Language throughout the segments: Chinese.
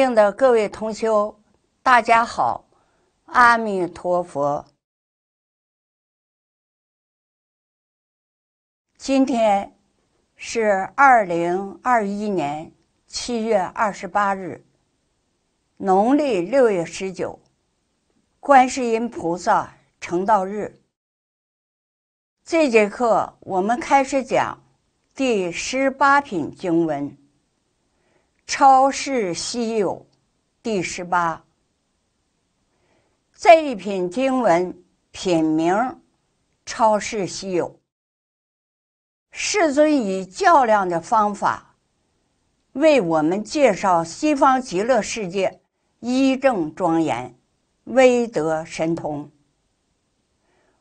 敬的各位同修，大家好，阿弥陀佛。今天是二零二一年七月二十八日，农历六月十九，观世音菩萨成道日。这节课我们开始讲第十八品经文。超世稀有，第十八。这一品经文品名“超世稀有”，世尊以较量的方法，为我们介绍西方极乐世界一正庄严、威德神通。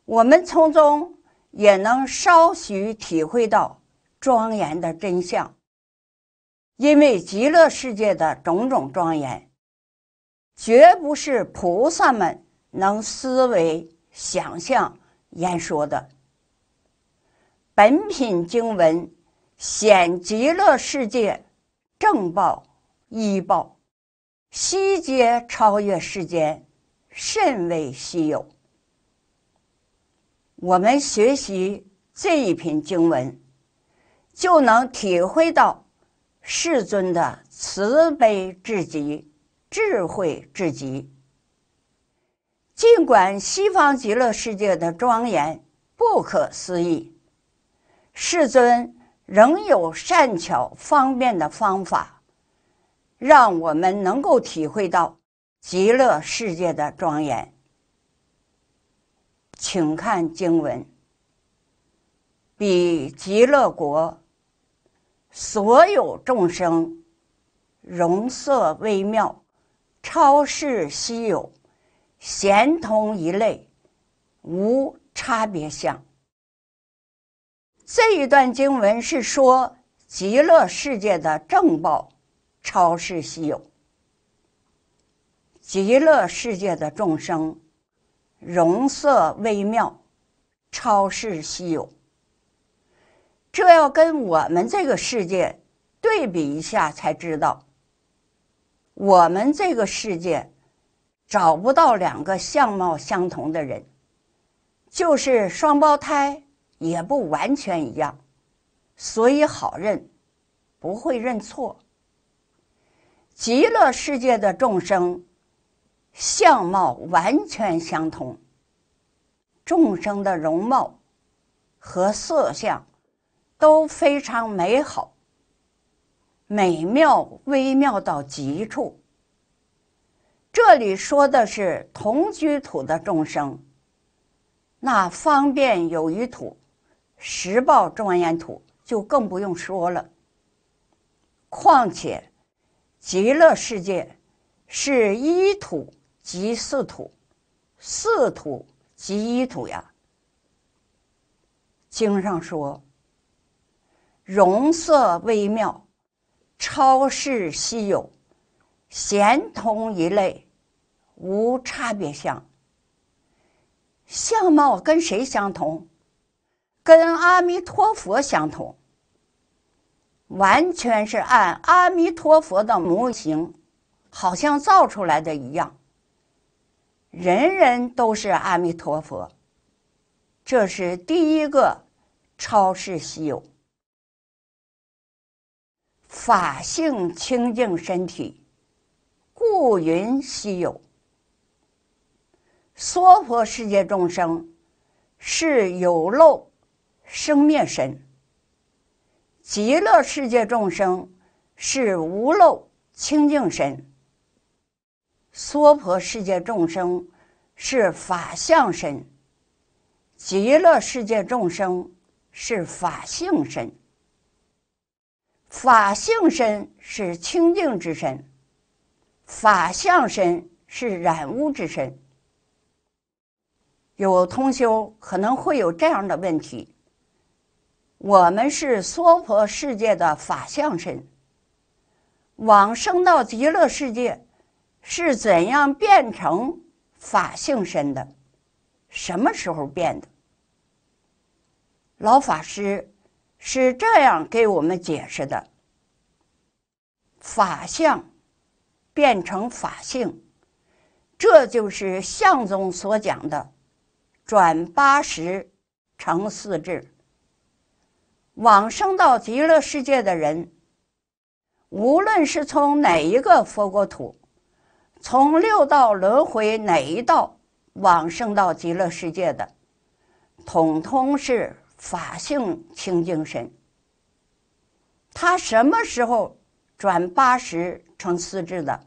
我们从中也能稍许体会到庄严的真相。因为极乐世界的种种庄严，绝不是菩萨们能思维、想象、言说的。本品经文显极乐世界正报、依报悉皆超越世间，甚为稀有。我们学习这一篇经文，就能体会到。世尊的慈悲至极，智慧至极。尽管西方极乐世界的庄严不可思议，世尊仍有善巧方便的方法，让我们能够体会到极乐世界的庄严。请看经文：比极乐国。所有众生，容色微妙，超世稀有，咸同一类，无差别相。这一段经文是说极乐世界的正报超世稀有，极乐世界的众生，容色微妙，超世稀有。这要跟我们这个世界对比一下才知道，我们这个世界找不到两个相貌相同的人，就是双胞胎也不完全一样，所以好认，不会认错。极乐世界的众生相貌完全相同，众生的容貌和色相。都非常美好，美妙微妙到极处。这里说的是同居土的众生，那方便有余土、十报庄严土就更不用说了。况且，极乐世界是一土即四土，四土即一土呀。经上说。容色微妙，超世稀有，贤同一类，无差别相。相貌跟谁相同？跟阿弥陀佛相同。完全是按阿弥陀佛的模型，好像造出来的一样。人人都是阿弥陀佛，这是第一个超世稀有。法性清净身体，故云稀有。娑婆世界众生是有漏生灭身，极乐世界众生是无漏清净身。娑婆世界众生是法相身，极乐世界众生是法性身。法性身是清净之身，法相身是染污之身。有同修可能会有这样的问题：我们是娑婆世界的法相身，往生到极乐世界是怎样变成法性身的？什么时候变的？老法师。是这样给我们解释的：法相变成法性，这就是相中所讲的转八十成四智。往生到极乐世界的人，无论是从哪一个佛国土，从六道轮回哪一道往生到极乐世界的，统统是。法性清净身，他什么时候转八十成四智的？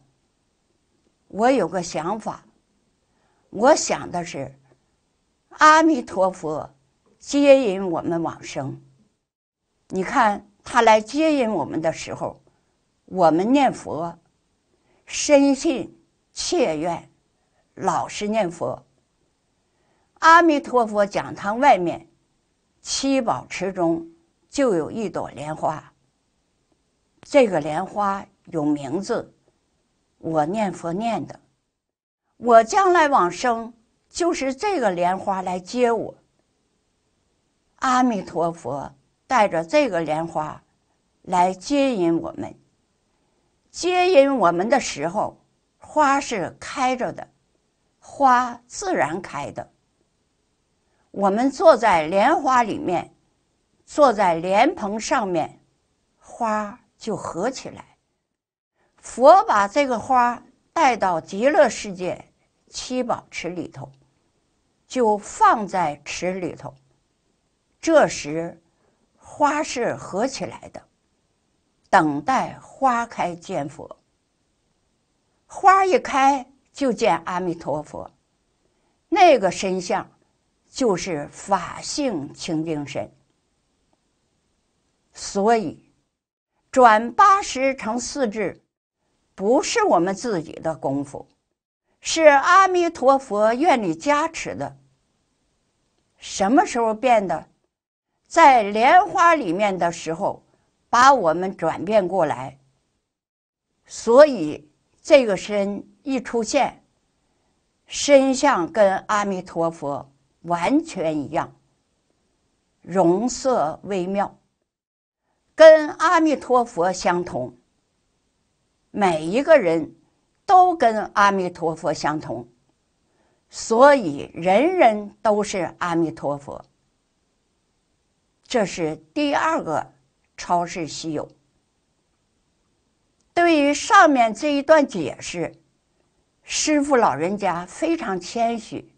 我有个想法，我想的是，阿弥陀佛接引我们往生。你看他来接引我们的时候，我们念佛，深信切愿，老实念佛。阿弥陀佛讲堂外面。七宝池中就有一朵莲花，这个莲花有名字。我念佛念的，我将来往生就是这个莲花来接我。阿弥陀佛带着这个莲花来接引我们，接引我们的时候，花是开着的，花自然开的。我们坐在莲花里面，坐在莲蓬上面，花就合起来。佛把这个花带到极乐世界七宝池里头，就放在池里头。这时，花是合起来的，等待花开见佛。花一开就见阿弥陀佛，那个身相。就是法性清净身，所以转八十成四智，不是我们自己的功夫，是阿弥陀佛愿力加持的。什么时候变的？在莲花里面的时候，把我们转变过来。所以这个身一出现，身相跟阿弥陀佛。完全一样，容色微妙，跟阿弥陀佛相同。每一个人都跟阿弥陀佛相同，所以人人都是阿弥陀佛。这是第二个超世稀有。对于上面这一段解释，师傅老人家非常谦虚。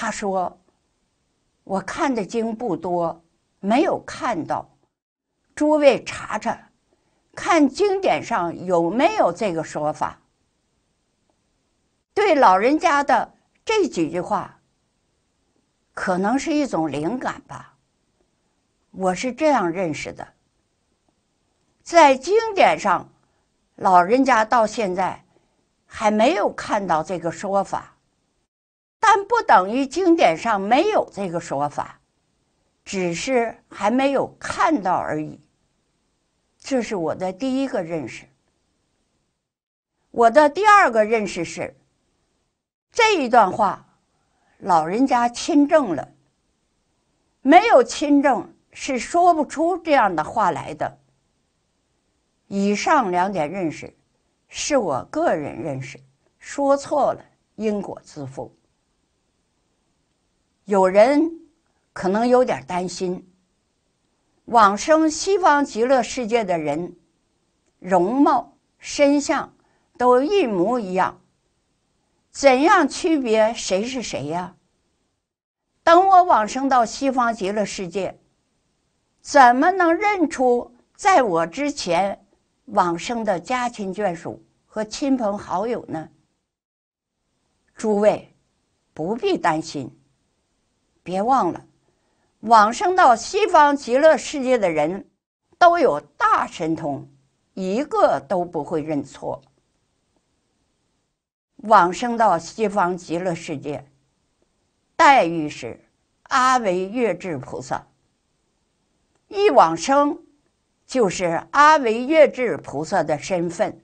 他说：“我看的经不多，没有看到。诸位查查，看经典上有没有这个说法。对老人家的这几句话，可能是一种灵感吧。我是这样认识的。在经典上，老人家到现在还没有看到这个说法。”但不等于经典上没有这个说法，只是还没有看到而已。这是我的第一个认识。我的第二个认识是，这一段话，老人家亲证了。没有亲证是说不出这样的话来的。以上两点认识，是我个人认识，说错了，因果自负。有人可能有点担心，往生西方极乐世界的人，容貌身相都一模一样，怎样区别谁是谁呀？等我往生到西方极乐世界，怎么能认出在我之前往生的家亲眷属和亲朋好友呢？诸位不必担心。别忘了，往生到西方极乐世界的人都有大神通，一个都不会认错。往生到西方极乐世界，待遇是阿维月智菩萨。一往生，就是阿维月智菩萨的身份。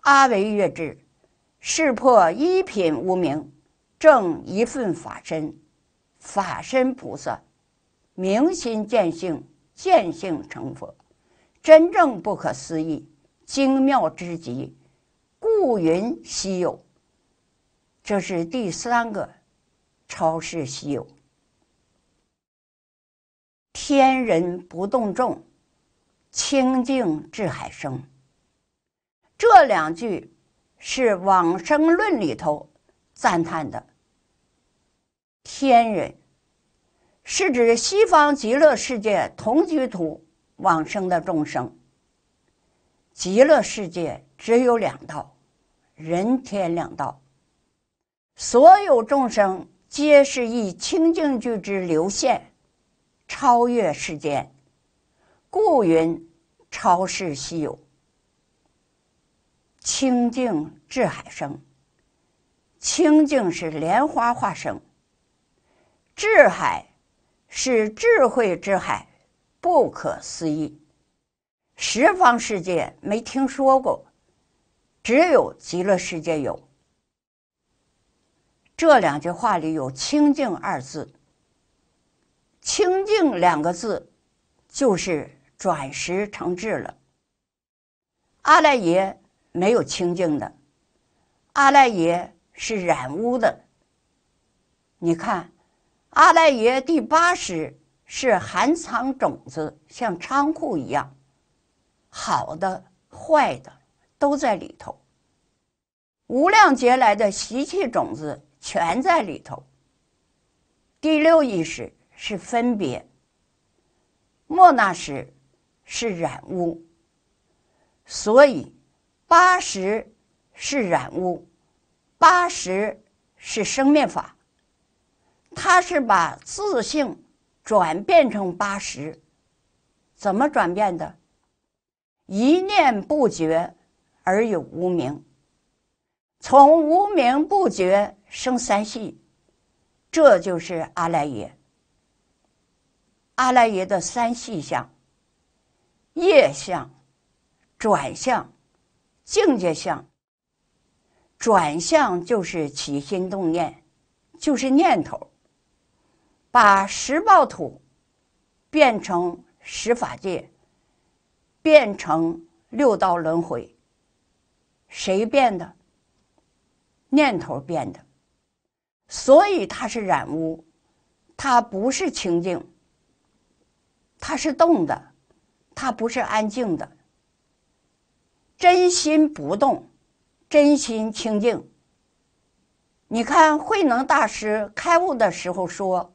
阿维月智，识破一品无名，正一份法身。法身菩萨，明心见性，见性成佛，真正不可思议，精妙之极，故云稀有。这是第三个，超世稀有。天人不动众，清净智海生。这两句是《往生论》里头赞叹的。天人是指西方极乐世界同居土往生的众生。极乐世界只有两道，人天两道。所有众生皆是以清净具之流现，超越世间，故云超世稀有。清净智海生，清净是莲花化身。智海是智慧之海，不可思议。十方世界没听说过，只有极乐世界有。这两句话里有“清净”二字，“清净”两个字就是转识成智了。阿赖耶没有清净的，阿赖耶是染污的。你看。阿赖耶第八识是含藏种子，像仓库一样，好的、坏的都在里头。无量劫来的习气种子全在里头。第六意识是分别，莫那识是染污，所以八十是染污，八十是生灭法。他是把自性转变成八十，怎么转变的？一念不觉而有无名，从无名不觉生三系，这就是阿赖耶。阿赖耶的三系相、业相、转向、境界相。转向就是起心动念，就是念头。把十爆土变成十法界，变成六道轮回。谁变的？念头变的。所以它是染污，它不是清净，它是动的，它不是安静的。真心不动，真心清净。你看，慧能大师开悟的时候说。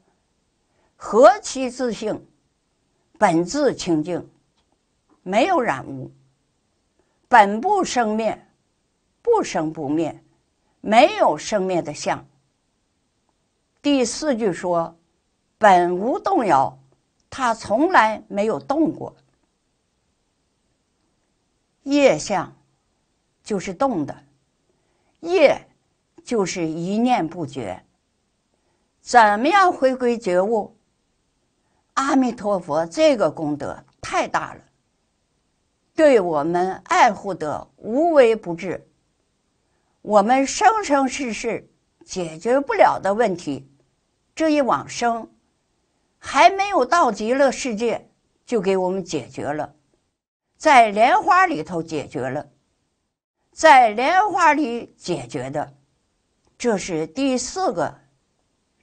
何其自性，本自清净，没有染污，本不生灭，不生不灭，没有生灭的相。第四句说，本无动摇，它从来没有动过。业相就是动的，业就是一念不绝。怎么样回归觉悟？阿弥陀佛，这个功德太大了，对我们爱护的无微不至。我们生生世世解决不了的问题，这一往生还没有到极乐世界，就给我们解决了，在莲花里头解决了，在莲花里解决的，这是第四个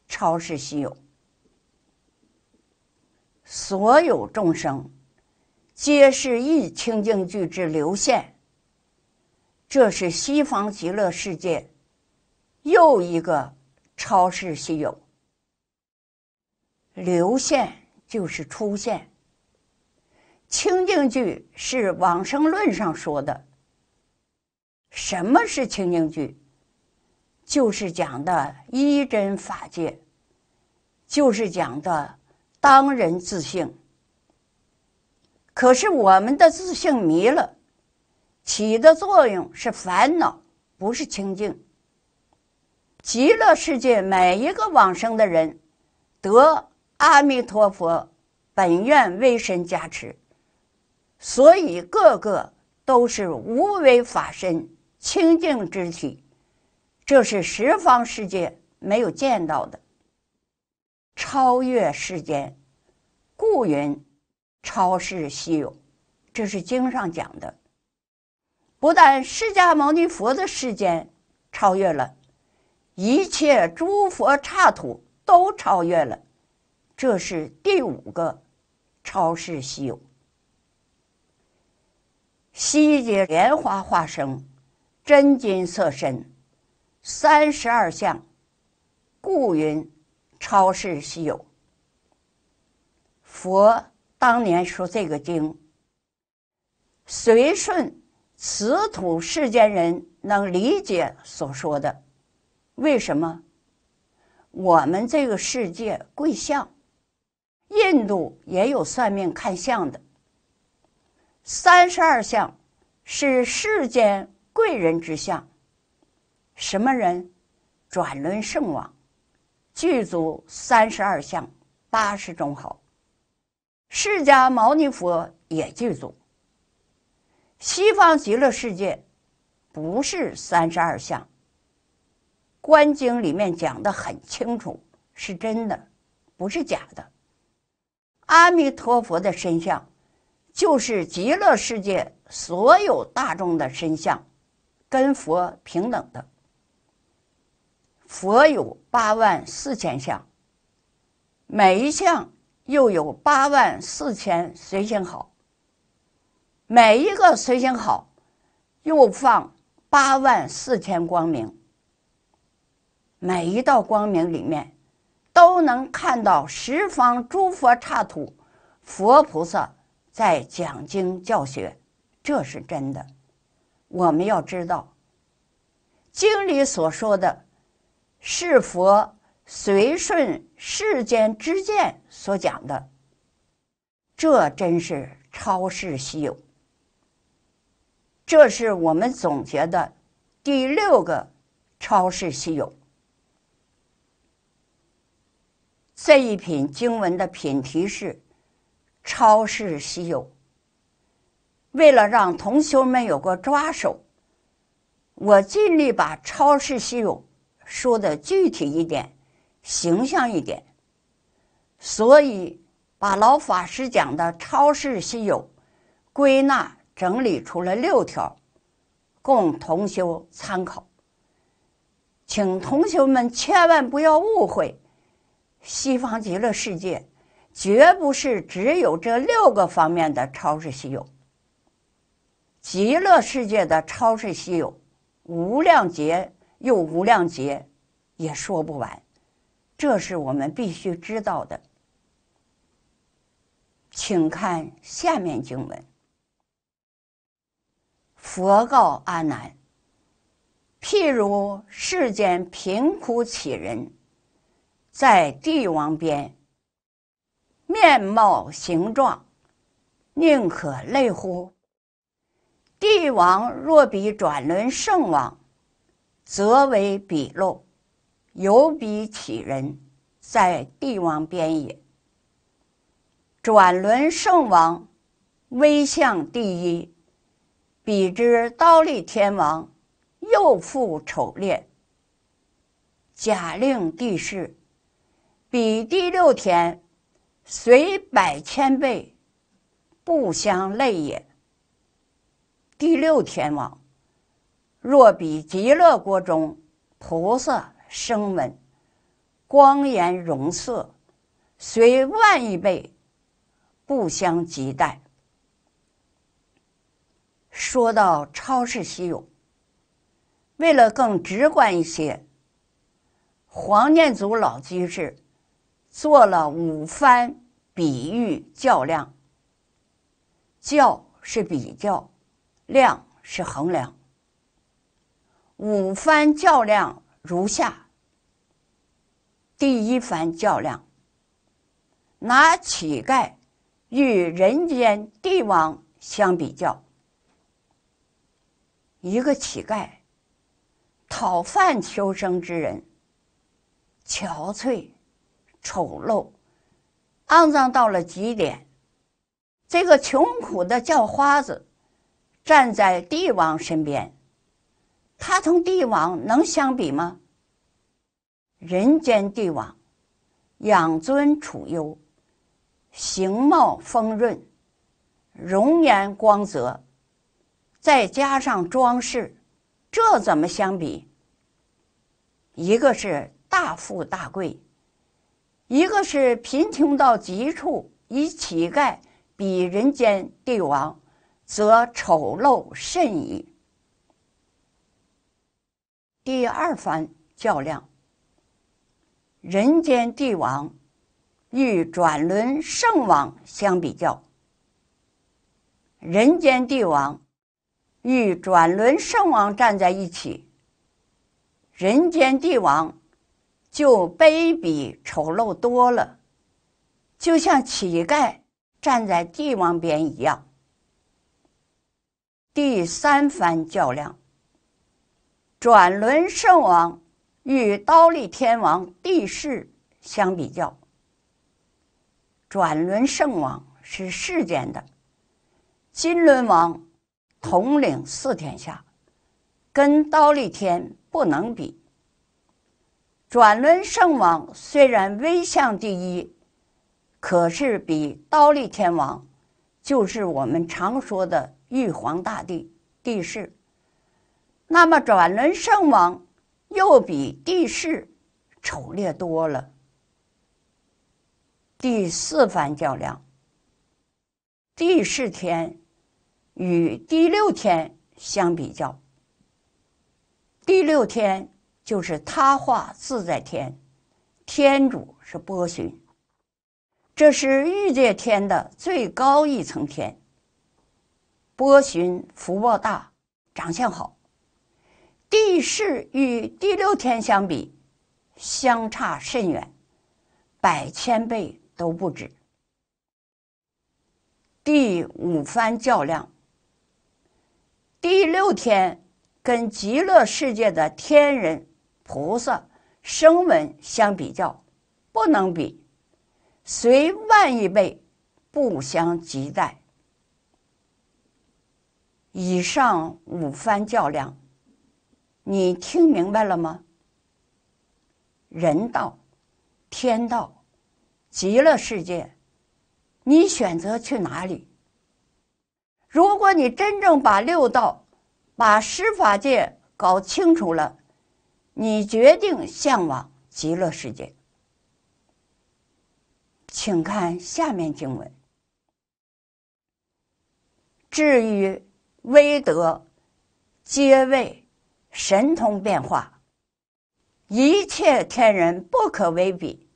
超世稀有。所有众生皆是一清净具之流现，这是西方极乐世界又一个超世稀有。流现就是出现，清净具是往生论上说的。什么是清净具？就是讲的一真法界，就是讲的。当人自性，可是我们的自信迷了，起的作用是烦恼，不是清净。极乐世界每一个往生的人，得阿弥陀佛本愿威神加持，所以个个都是无为法身清净之体，这是十方世界没有见到的，超越世间。故云，超世稀有，这是经上讲的。不但释迦牟尼佛的世间超越了，一切诸佛刹土都超越了，这是第五个超世稀有。悉结莲花化身，真金色身，三十二相，故云超世稀有。佛当年说这个经，随顺此土世间人能理解所说的。为什么？我们这个世界贵相，印度也有算命看相的。三十二相是世间贵人之相，什么人？转轮圣王具足三十二相，八十种好。释迦牟尼佛也具足西方极乐世界，不是三十二相。观经里面讲的很清楚，是真的，不是假的。阿弥陀佛的身相，就是极乐世界所有大众的身相，跟佛平等的。佛有八万四千相，每一相。又有八万四千随行好，每一个随行好，又放八万四千光明。每一道光明里面，都能看到十方诸佛刹土，佛菩萨在讲经教学，这是真的。我们要知道，经里所说的，是佛随顺。世间之见所讲的，这真是超世稀有。这是我们总结的第六个超世稀有。这一品经文的品题是“超世稀有”。为了让同学们有个抓手，我尽力把“超世稀有”说的具体一点。形象一点，所以把老法师讲的超世稀有归纳整理出了六条，供同修参考。请同学们千万不要误会，西方极乐世界绝不是只有这六个方面的超世稀有，极乐世界的超世稀有无量劫又无量劫也说不完。这是我们必须知道的，请看下面经文。佛告阿难：譬如世间贫苦乞人，在帝王边，面貌形状，宁可类乎？帝王若比转轮圣王，则为鄙陋。由比起人，在帝王边也。转轮圣王威象第一，比之刀立天王，又复丑劣。假令帝势，比第六天，虽百千倍，不相类也。第六天王，若比极乐国中菩萨。声闻，光颜容色，虽万亿倍，不相及待。说到超世稀有，为了更直观一些，黄念祖老居士做了五番比喻较量。较是比较，量是衡量，五番较量。如下：第一番较量，拿乞丐与人间帝王相比较。一个乞丐，讨饭求生之人，憔悴、丑陋、肮脏到了极点。这个穷苦的叫花子站在帝王身边。他同帝王能相比吗？人间帝王养尊处优，形貌丰润，容颜光泽，再加上装饰，这怎么相比？一个是大富大贵，一个是贫穷到极处，以乞丐比人间帝王，则丑陋甚矣。第二番较量，人间帝王与转轮圣王相比较，人间帝王与转轮圣王站在一起，人间帝王就卑鄙丑陋多了，就像乞丐站在帝王边一样。第三番较量。转轮圣王与刀立天王地势相比较，转轮圣王是世间的，金轮王统领四天下，跟刀立天不能比。转轮圣王虽然威相第一，可是比刀立天王，就是我们常说的玉皇大帝地势。那么转轮圣王又比地势丑劣多了。第四番较量，第四天与第六天相比较，第六天就是他化自在天，天主是波旬，这是欲界天的最高一层天。波旬福报大，长相好。地势与第六天相比，相差甚远，百千倍都不止。第五番较量，第六天跟极乐世界的天人、菩萨、声闻相比较，不能比，虽万亿倍，不相及待。以上五番较量。你听明白了吗？人道、天道、极乐世界，你选择去哪里？如果你真正把六道、把十法界搞清楚了，你决定向往极乐世界。请看下面经文：至于威德皆为。神通变化，一切天人不可为比，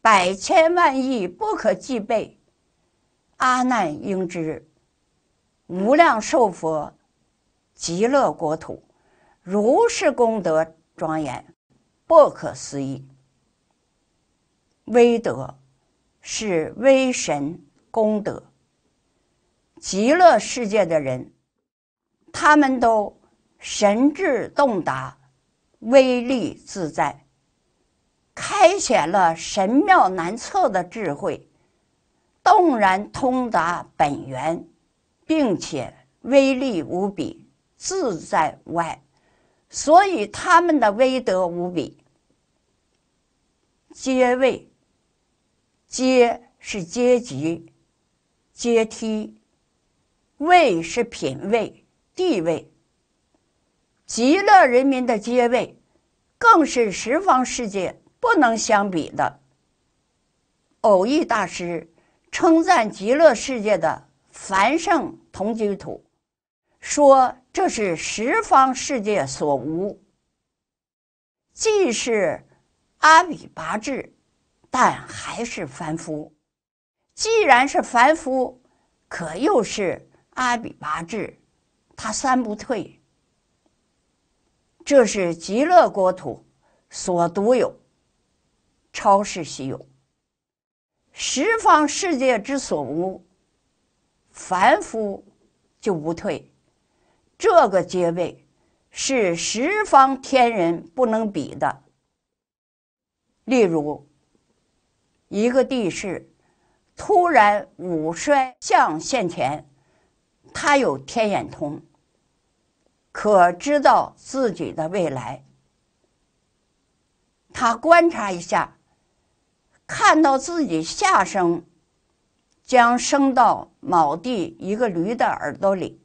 百千万亿不可具备。阿难应知，无量寿佛极乐国土如是功德庄严，不可思议。威德是威神功德。极乐世界的人，他们都。神智洞达，威力自在，开显了神妙难测的智慧，洞然通达本源，并且威力无比，自在无碍，所以他们的威德无比。阶位，阶是阶级、阶梯，位是品位、地位。极乐人民的阶位，更是十方世界不能相比的。偶遇大师称赞极乐世界的繁盛同居土，说这是十方世界所无。既是阿比拔智，但还是凡夫。既然是凡夫，可又是阿比拔智，他三不退。这是极乐国土所独有，超世稀有，十方世界之所无。凡夫就不退，这个阶位是十方天人不能比的。例如，一个地势突然五衰相现前，他有天眼通。可知道自己的未来？他观察一下，看到自己下生将生到某地一个驴的耳朵里，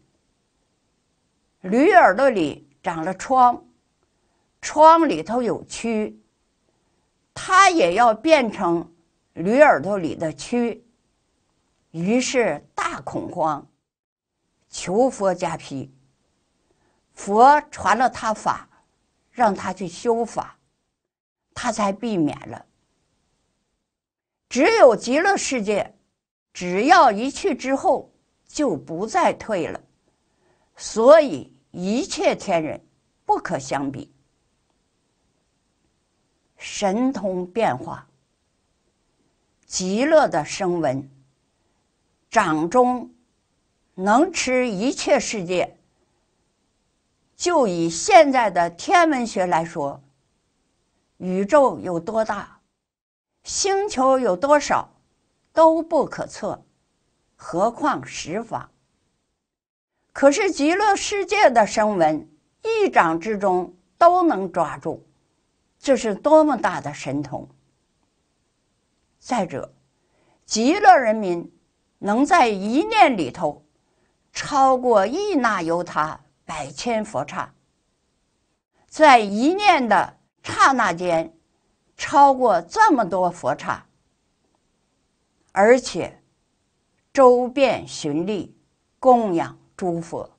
驴耳朵里长了疮，疮里头有蛆，他也要变成驴耳朵里的蛆，于是大恐慌，求佛加批。佛传了他法，让他去修法，他才避免了。只有极乐世界，只要一去之后，就不再退了。所以一切天人不可相比，神通变化，极乐的声闻，掌中能吃一切世界。就以现在的天文学来说，宇宙有多大，星球有多少，都不可测，何况十法。可是极乐世界的声闻，一掌之中都能抓住，这是多么大的神通！再者，极乐人民能在一念里头超过一那由他。百千佛刹，在一念的刹那间，超过这么多佛刹，而且周遍寻历供养诸佛，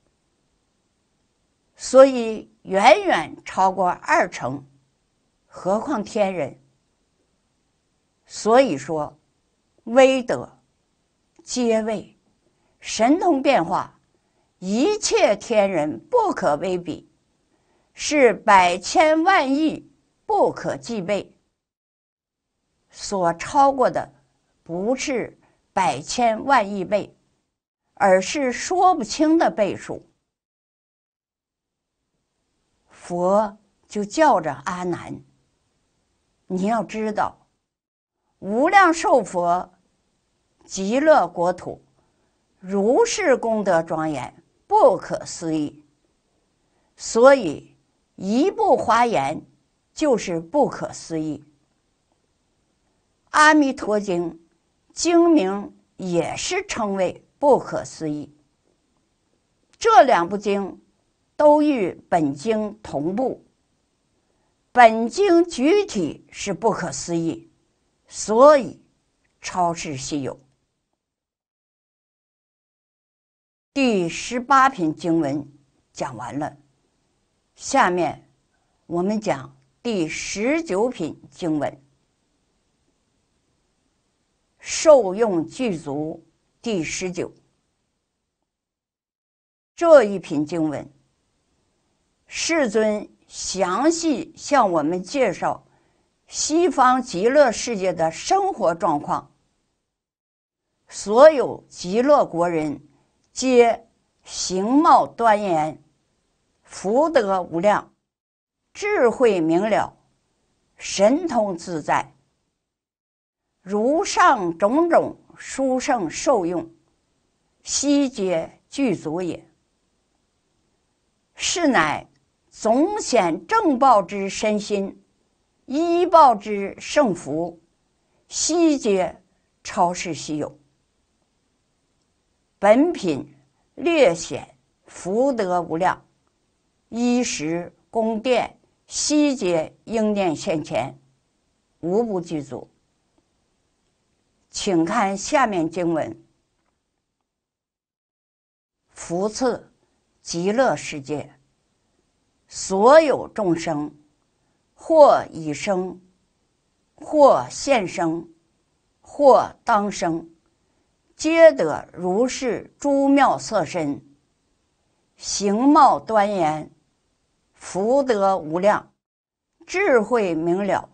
所以远远超过二成，何况天人？所以说，威德皆为神通变化。一切天人不可为比，是百千万亿不可计倍。所超过的，不是百千万亿倍，而是说不清的倍数。佛就叫着阿难：“你要知道，无量寿佛极乐国土如是功德庄严。”不可思议，所以一部华严就是不可思议。阿弥陀经经名也是称为不可思议，这两部经都与本经同步，本经具体是不可思议，所以超世稀有。第十八品经文讲完了，下面我们讲第十九品经文，受用具足第十九。这一品经文，世尊详细向我们介绍西方极乐世界的生活状况，所有极乐国人。皆形貌端严，福德无量，智慧明了，神通自在。如上种种殊胜受用，悉皆具足也。是乃总显正报之身心，依报之圣福，悉皆超世稀有。本品略显福德无量，衣食宫殿、悉皆应念现前，无不具足。请看下面经文：福赐极乐世界所有众生，或已生，或现生，或当生。皆得如是诸妙色身，形貌端严，福德无量，智慧明了，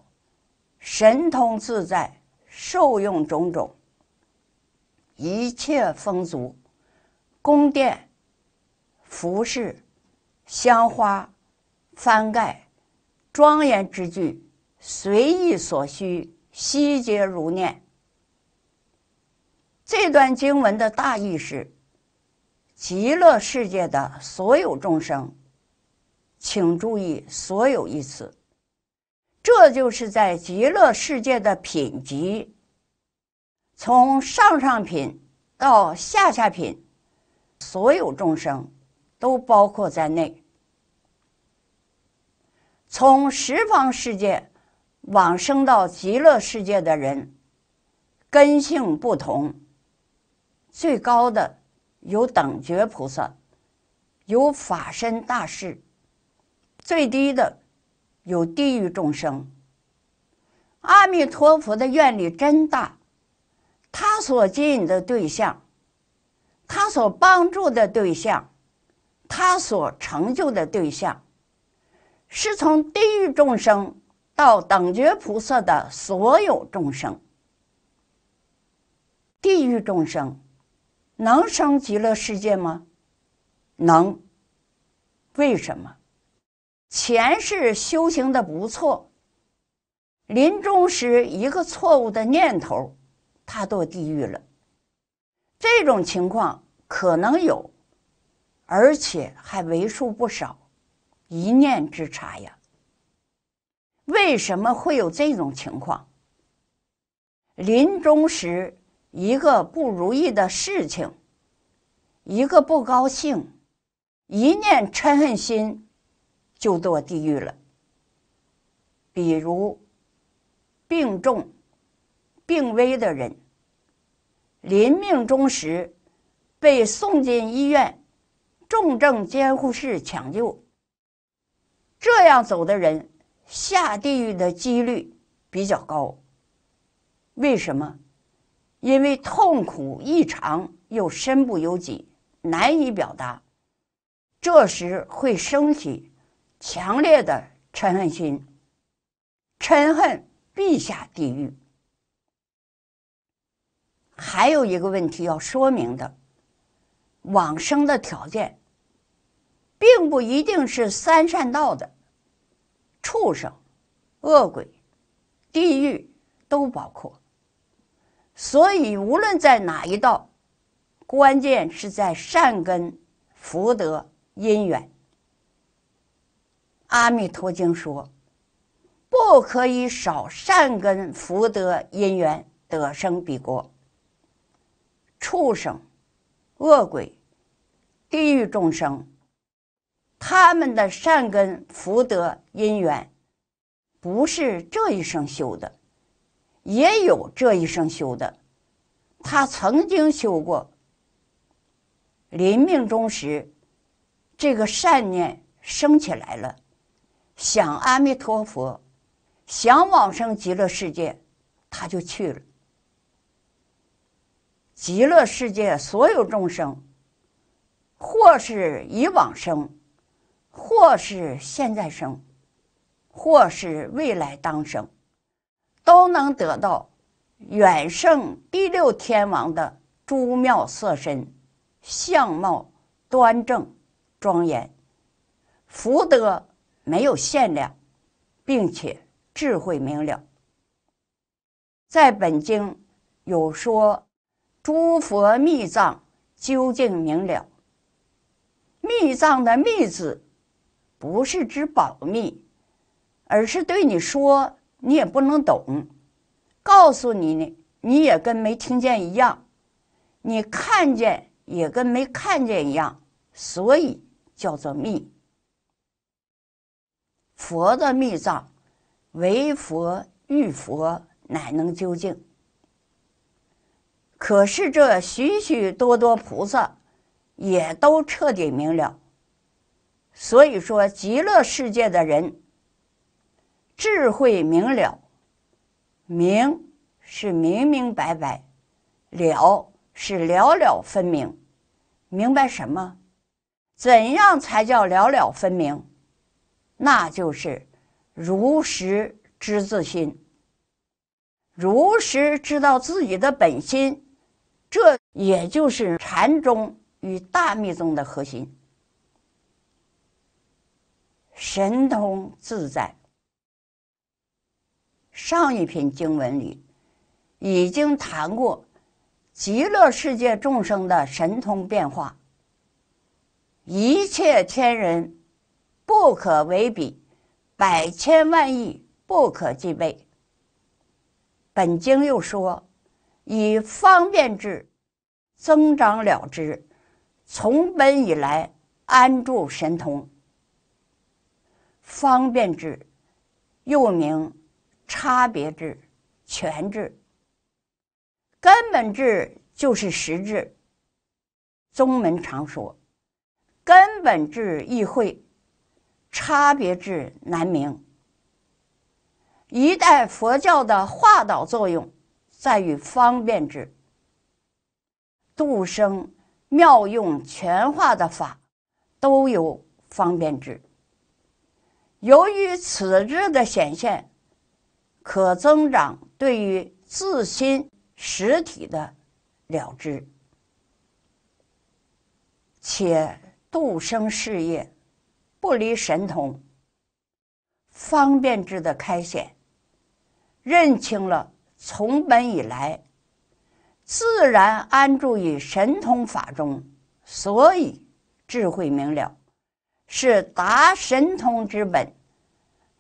神通自在，受用种种，一切丰足，宫殿、服饰、香花、翻盖，庄严之具，随意所需，悉皆如念。这段经文的大意是：极乐世界的所有众生，请注意“所有”一词，这就是在极乐世界的品级，从上上品到下下品，所有众生都包括在内。从十方世界往生到极乐世界的人，根性不同。最高的有等觉菩萨，有法身大士；最低的有地狱众生。阿弥陀佛的愿力真大，他所吸引的对象，他所帮助的对象，他所成就的对象，是从地狱众生到等觉菩萨的所有众生，地狱众生。能升极乐世界吗？能。为什么？前世修行的不错，临终时一个错误的念头，他堕地狱了。这种情况可能有，而且还为数不少，一念之差呀。为什么会有这种情况？临终时。一个不如意的事情，一个不高兴，一念嗔恨心，就堕地狱了。比如病重、病危的人，临命终时被送进医院重症监护室抢救，这样走的人下地狱的几率比较高。为什么？因为痛苦异常，又身不由己，难以表达，这时会升起强烈的嗔恨心，嗔恨必下地狱。还有一个问题要说明的，往生的条件，并不一定是三善道的，畜生、恶鬼、地狱都包括。所以，无论在哪一道，关键是在善根、福德、因缘。《阿弥陀经》说：“不可以少善根、福德、因缘得生彼国。”畜生、恶鬼、地狱众生，他们的善根、福德、因缘，不是这一生修的。也有这一生修的，他曾经修过临命终时，这个善念升起来了，想阿弥陀佛，想往生极乐世界，他就去了。极乐世界所有众生，或是以往生，或是现在生，或是未来当生。都能得到远胜第六天王的诸妙色身，相貌端正庄严，福德没有限量，并且智慧明了。在本经有说，诸佛密藏究竟明了。密藏的密字，不是指保密，而是对你说。你也不能懂，告诉你呢，你也跟没听见一样；你看见也跟没看见一样，所以叫做密。佛的密藏，唯佛与佛乃能究竟。可是这许许多多菩萨也都彻底明了，所以说极乐世界的人。智慧明了，明是明明白白，了是了了分明。明白什么？怎样才叫了了分明？那就是如实知自心，如实知道自己的本心。这也就是禅宗与大密宗的核心，神通自在。上一品经文里已经谈过极乐世界众生的神通变化，一切天人不可为比，百千万亿不可计备。本经又说，以方便智增长了之，从本以来安住神通，方便智又名。差别制、权制，根本制就是实质。宗门常说，根本制易会，差别智难明。一代佛教的化导作用，在于方便制，度生妙用全化的法，都有方便制。由于此智的显现。可增长对于自心实体的了知，且度生事业不离神通方便之的开显，认清了从本以来自然安住于神通法中，所以智慧明了是达神通之本，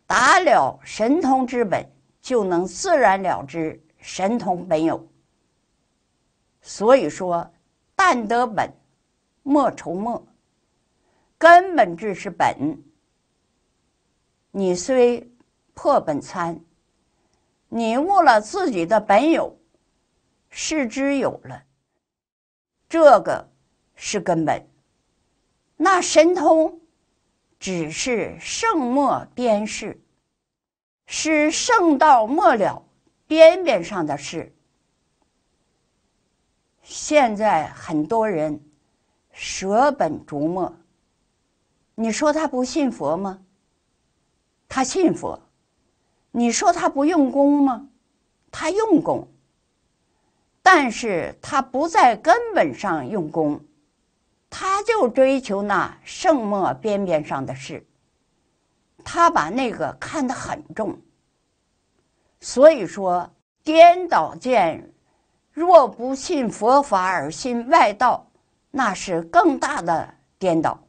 达了神通之本。就能自然了之，神通本有。所以说，但得本，莫愁末。根本质是本，你虽破本参，你悟了自己的本有，是之有了。这个是根本，那神通只是圣末边事。是圣道末了边边上的事。现在很多人舍本逐末。你说他不信佛吗？他信佛。你说他不用功吗？他用功，但是他不在根本上用功，他就追求那圣末边边上的事。他把那个看得很重，所以说颠倒见，若不信佛法而信外道，那是更大的颠倒。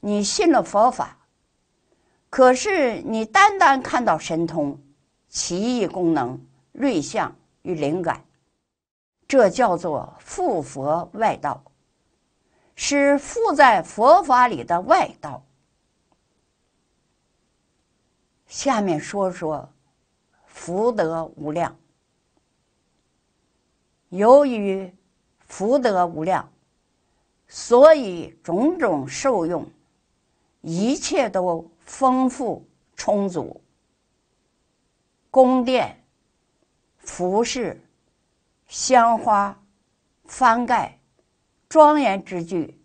你信了佛法，可是你单单看到神通、奇异功能、瑞相与灵感，这叫做附佛外道，是附在佛法里的外道。下面说说福德无量。由于福德无量，所以种种受用，一切都丰富充足。宫殿、服饰、香花、翻盖、庄严之具，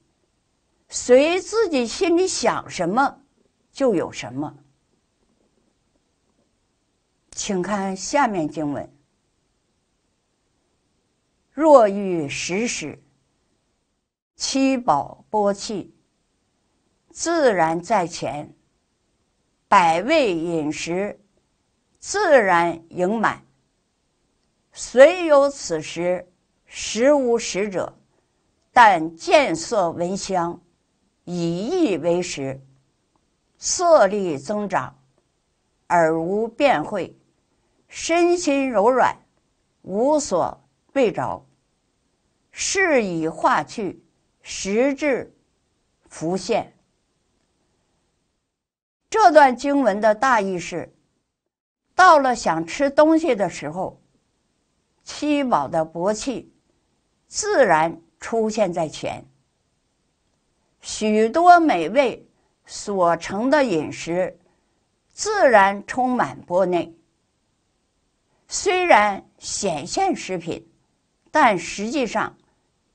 随自己心里想什么，就有什么。请看下面经文：若欲食时，七宝波气自然在前；百味饮食自然盈满。虽有此时，食无食者，但见色闻香，以意为食，色力增长，而无辩会。身心柔软，无所被着，事已化去，实质浮现。这段经文的大意是：到了想吃东西的时候，七宝的薄气自然出现在前，许多美味所成的饮食自然充满钵内。虽然显现食品，但实际上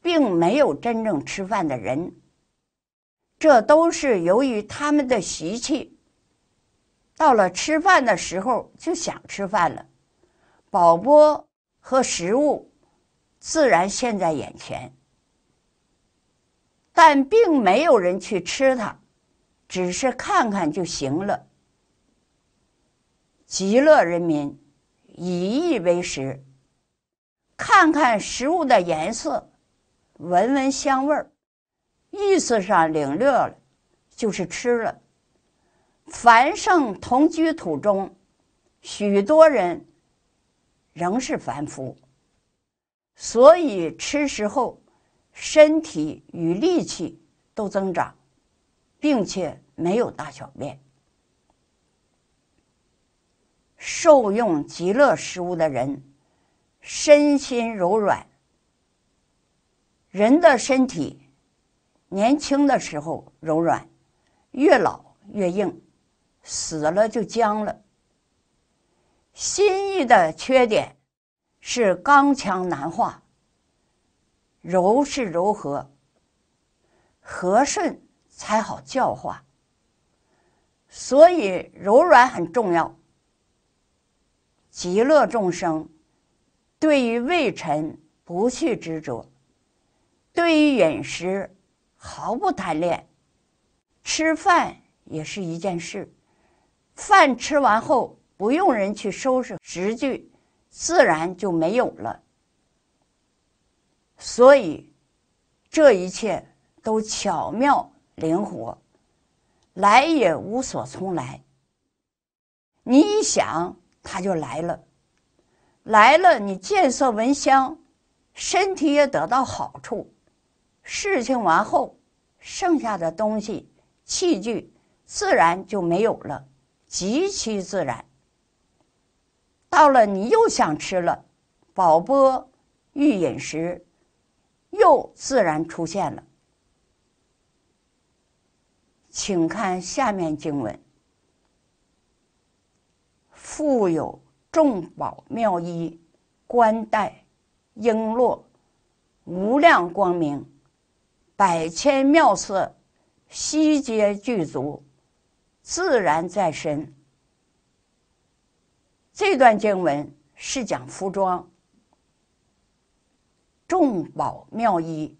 并没有真正吃饭的人。这都是由于他们的习气。到了吃饭的时候就想吃饭了，饱钵和食物自然现在眼前，但并没有人去吃它，只是看看就行了。极乐人民。以意为食，看看食物的颜色，闻闻香味儿，意思上领略了，就是吃了。凡圣同居土中，许多人仍是凡夫，所以吃食后，身体与力气都增长，并且没有大小便。受用极乐食物的人，身心柔软。人的身体年轻的时候柔软，越老越硬，死了就僵了。心意的缺点是刚强难化，柔是柔和、和顺，才好教化。所以柔软很重要。极乐众生，对于未尘不去执着，对于饮食毫不贪恋，吃饭也是一件事，饭吃完后不用人去收拾，食具自然就没有了。所以，这一切都巧妙灵活，来也无所从来。你一想。他就来了，来了，你见色闻香，身体也得到好处，事情完后，剩下的东西器具自然就没有了，极其自然。到了你又想吃了，饱波欲饮食，又自然出现了。请看下面经文。富有众宝妙衣，冠带璎珞，无量光明，百千妙色，悉皆具足，自然在身。这段经文是讲服装。众宝妙衣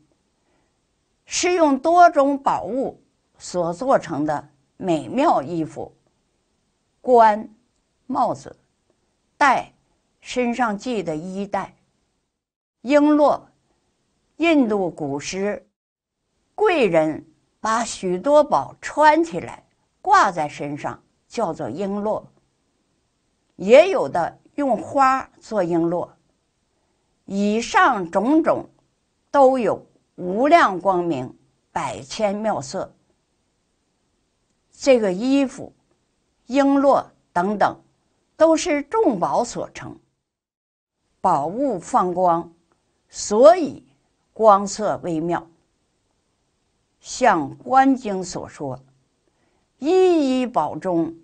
是用多种宝物所做成的美妙衣服，冠。帽子、带、身上系的衣带、璎珞，印度古诗，贵人把许多宝穿起来挂在身上，叫做璎珞。也有的用花做璎珞。以上种种都有无量光明、百千妙色。这个衣服、璎珞等等。都是众宝所成，宝物放光，所以光色微妙。像观经所说，一一宝中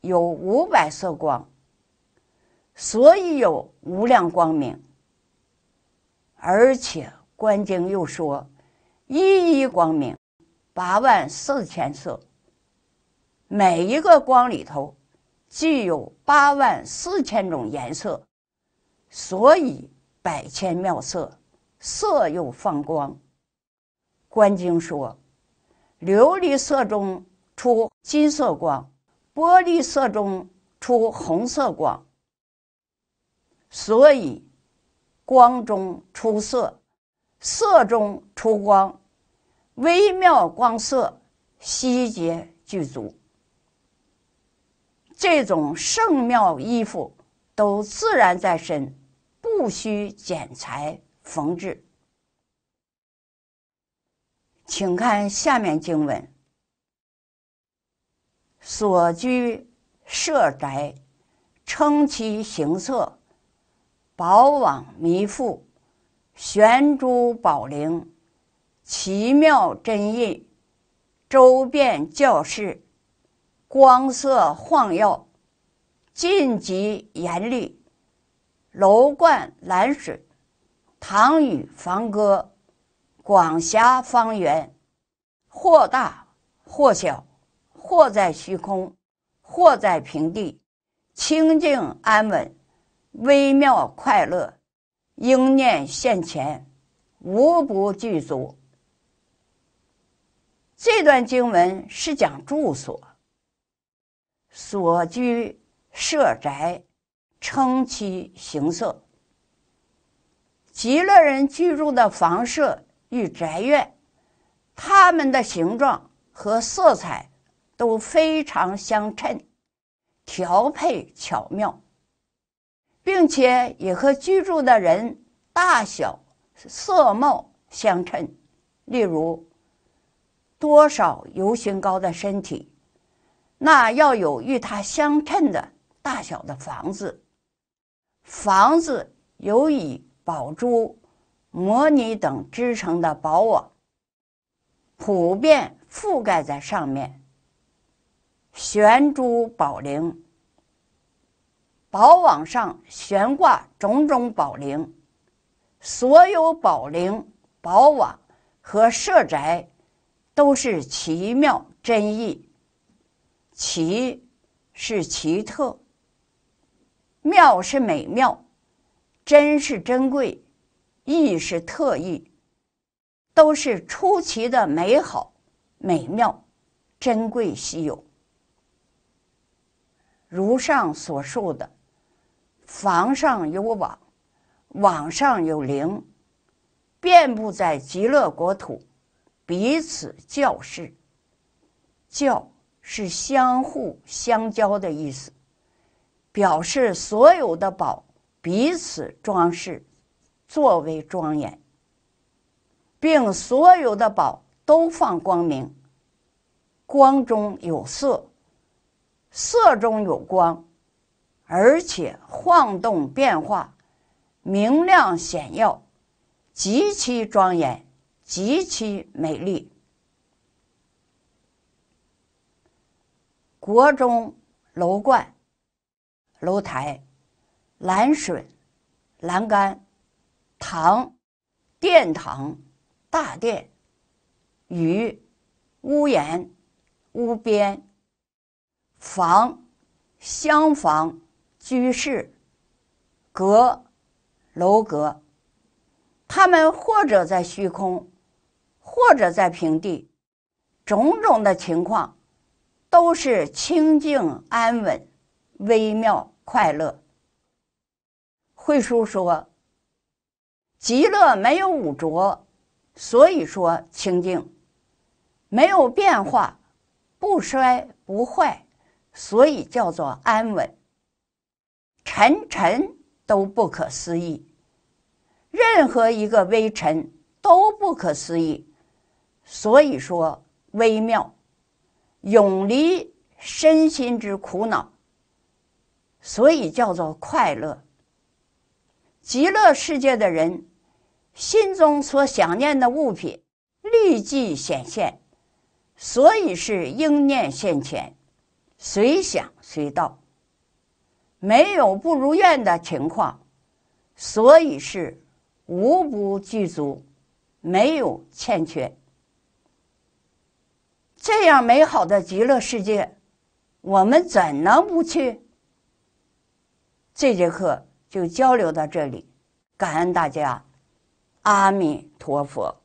有五百色光，所以有无量光明。而且观经又说，一一光明八万四千色，每一个光里头。具有八万四千种颜色，所以百千妙色，色又放光。观经说，琉璃色中出金色光，玻璃色中出红色光。所以光中出色，色中出光，微妙光色，细节具足。这种圣妙衣服都自然在身，不需剪裁缝制。请看下面经文：所居舍宅，称其形色，宝网弥覆，悬珠宝铃，奇妙真意，周遍教室。光色晃耀，尽极严厉，楼观蓝水，堂宇房歌，广狭方圆，或大或小，或在虚空，或在平地，清静安稳，微妙快乐，应念现前，无不具足。这段经文是讲住所。所居设宅，称其形色。极乐人居住的房舍与宅院，他们的形状和色彩都非常相称，调配巧妙，并且也和居住的人大小色貌相称。例如，多少油性高的身体。那要有与它相称的大小的房子，房子由以宝珠、摩尼等织成的宝网普遍覆盖在上面，悬珠宝铃，宝网上悬挂种种宝铃，所有宝铃、宝网和设宅都是奇妙真意。奇是奇特，妙是美妙，珍是珍贵，异是特异，都是出奇的美好、美妙、珍贵、稀有。如上所述的，房上有网，网上有灵，遍布在极乐国土，彼此教示，教。是相互相交的意思，表示所有的宝彼此装饰，作为庄严，并所有的宝都放光明，光中有色，色中有光，而且晃动变化，明亮显耀，极其庄严，极其美丽。国中楼观、楼台、栏水、栏杆、堂、殿堂、大殿、与屋檐、屋边、房、厢房、居室、阁、楼阁，他们或者在虚空，或者在平地，种种的情况。都是清净安稳、微妙快乐。慧叔说：“极乐没有五浊，所以说清净；没有变化，不衰不坏，所以叫做安稳。沉沉都不可思议，任何一个微尘都不可思议，所以说微妙。”永离身心之苦恼，所以叫做快乐。极乐世界的人心中所想念的物品立即显现，所以是应念现前，随想随到，没有不如愿的情况，所以是无不具足，没有欠缺。这样美好的极乐世界，我们怎能不去？这节课就交流到这里，感恩大家，阿弥陀佛。